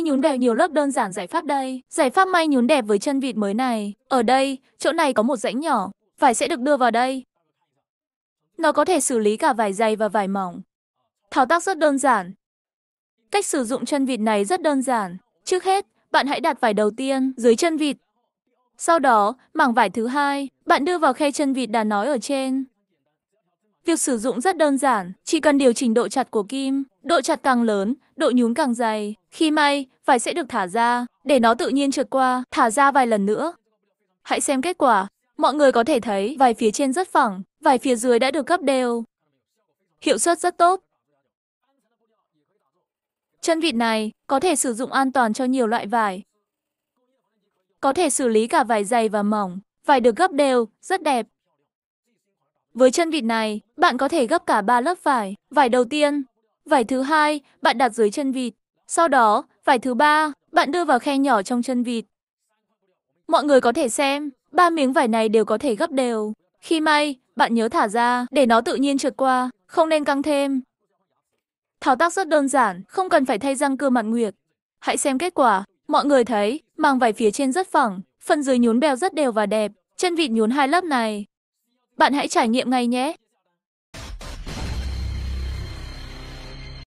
may nhún đều nhiều lớp đơn giản giải pháp đây. Giải pháp may nhún đẹp với chân vịt mới này. Ở đây, chỗ này có một rãnh nhỏ, vải sẽ được đưa vào đây. Nó có thể xử lý cả vải dày và vải mỏng. Thao tác rất đơn giản. Cách sử dụng chân vịt này rất đơn giản. Trước hết, bạn hãy đặt vải đầu tiên dưới chân vịt. Sau đó, mảng vải thứ hai, bạn đưa vào khe chân vịt đã nói ở trên. Việc sử dụng rất đơn giản, chỉ cần điều chỉnh độ chặt của kim. Độ chặt càng lớn, độ nhún càng dày. Khi may, vải sẽ được thả ra, để nó tự nhiên trượt qua, thả ra vài lần nữa. Hãy xem kết quả. Mọi người có thể thấy vài phía trên rất phẳng, vài phía dưới đã được gấp đều. Hiệu suất rất tốt. Chân vịt này có thể sử dụng an toàn cho nhiều loại vải. Có thể xử lý cả vải dày và mỏng, vải được gấp đều, rất đẹp. Với chân vịt này, bạn có thể gấp cả 3 lớp vải. Vải đầu tiên, vải thứ hai, bạn đặt dưới chân vịt. Sau đó, vải thứ ba, bạn đưa vào khe nhỏ trong chân vịt. Mọi người có thể xem, ba miếng vải này đều có thể gấp đều. Khi may, bạn nhớ thả ra để nó tự nhiên trượt qua, không nên căng thêm. Thao tác rất đơn giản, không cần phải thay răng cưa mặt nguyệt. Hãy xem kết quả, mọi người thấy, màng vải phía trên rất phẳng, phần dưới nhún bèo rất đều và đẹp, chân vịt nhún hai lớp này, bạn hãy trải nghiệm ngay nhé!